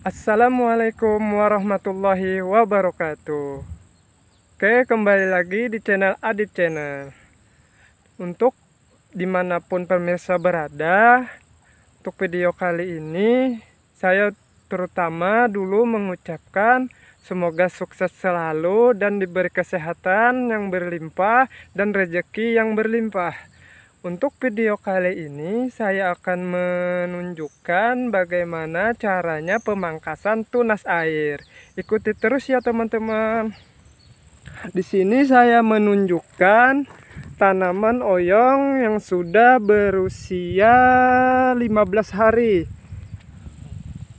Assalamualaikum warahmatullahi wabarakatuh Oke kembali lagi di channel Adit Channel Untuk dimanapun pemirsa berada Untuk video kali ini Saya terutama dulu mengucapkan Semoga sukses selalu dan diberi kesehatan yang berlimpah dan rejeki yang berlimpah untuk video kali ini saya akan menunjukkan bagaimana caranya pemangkasan tunas air. Ikuti terus ya teman-teman. Di sini saya menunjukkan tanaman oyong yang sudah berusia 15 hari.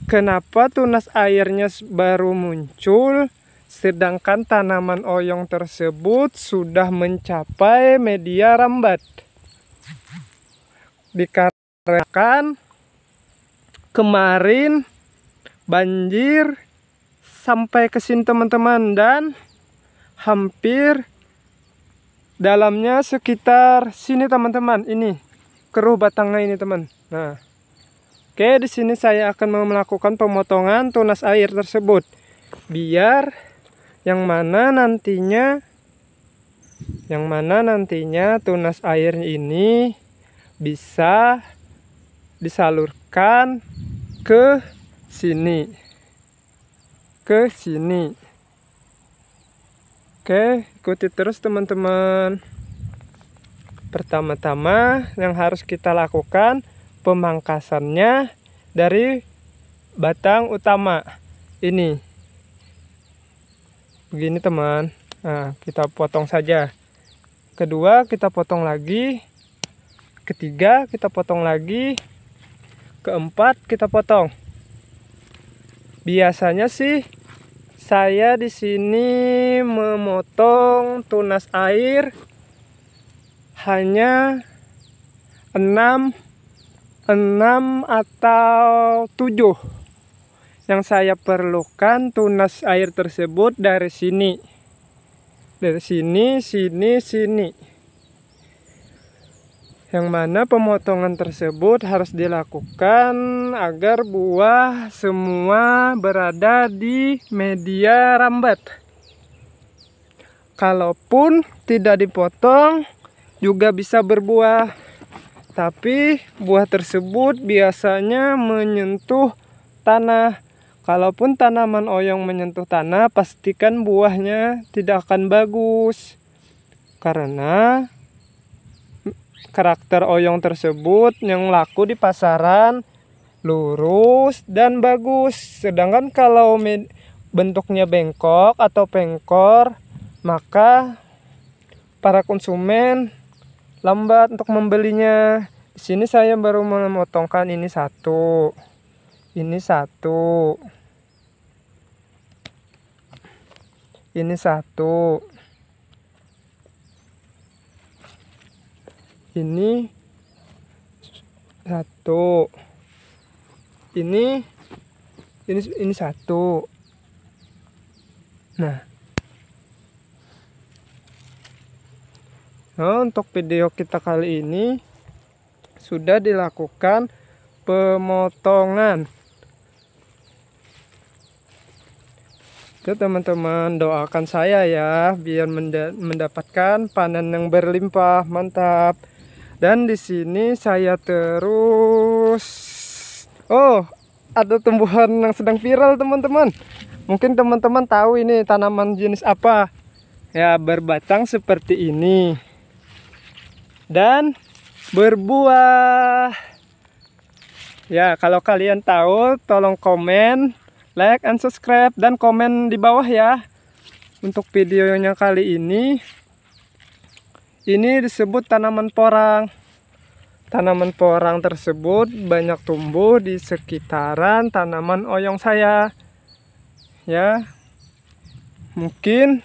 Kenapa tunas airnya baru muncul? Sedangkan tanaman oyong tersebut sudah mencapai media rambat dikarenakan kemarin banjir sampai ke sini teman-teman dan hampir dalamnya sekitar sini teman-teman ini keruh batangnya ini teman nah oke di sini saya akan melakukan pemotongan tunas air tersebut biar yang mana nantinya yang mana nantinya tunas air ini bisa disalurkan ke sini ke sini Oke ikuti terus teman-teman pertama-tama yang harus kita lakukan pemangkasannya dari batang utama ini begini teman nah kita potong saja kedua kita potong lagi ketiga kita potong lagi keempat kita potong biasanya sih saya di sini memotong tunas air hanya 6 6 atau 7 yang saya perlukan tunas air tersebut dari sini dari sini, sini, sini. Yang mana pemotongan tersebut harus dilakukan agar buah semua berada di media rambat. Kalaupun tidak dipotong juga bisa berbuah. Tapi buah tersebut biasanya menyentuh tanah Kalaupun tanaman oyong menyentuh tanah, pastikan buahnya tidak akan bagus. Karena karakter oyong tersebut yang laku di pasaran lurus dan bagus. Sedangkan kalau bentuknya bengkok atau pengkor, maka para konsumen lambat untuk membelinya. Di sini saya baru memotongkan ini satu ini satu ini satu ini satu ini ini ini satu nah Nah, untuk video kita kali ini sudah dilakukan pemotongan. Itu teman-teman doakan saya ya biar mendapatkan panen yang berlimpah, mantap. Dan di sini saya terus Oh, ada tumbuhan yang sedang viral teman-teman. Mungkin teman-teman tahu ini tanaman jenis apa. Ya, berbatang seperti ini. Dan berbuah. Ya, kalau kalian tahu tolong komen like and subscribe dan komen di bawah ya untuk videonya kali ini ini disebut tanaman porang tanaman porang tersebut banyak tumbuh di sekitaran tanaman oyong saya ya mungkin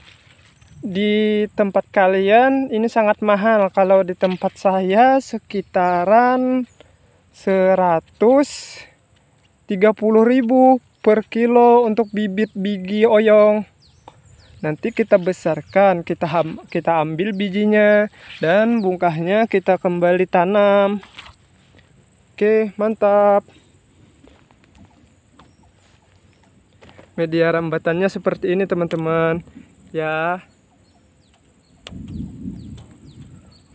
di tempat kalian ini sangat mahal kalau di tempat saya sekitaran 130 ribu per kilo untuk bibit biji oyong nanti kita besarkan kita kita ambil bijinya dan bungkahnya kita kembali tanam oke mantap media rambatannya seperti ini teman-teman ya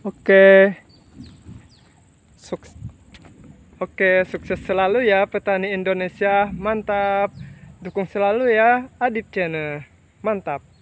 oke sukses Oke, sukses selalu ya petani Indonesia. Mantap. Dukung selalu ya Adip Channel. Mantap.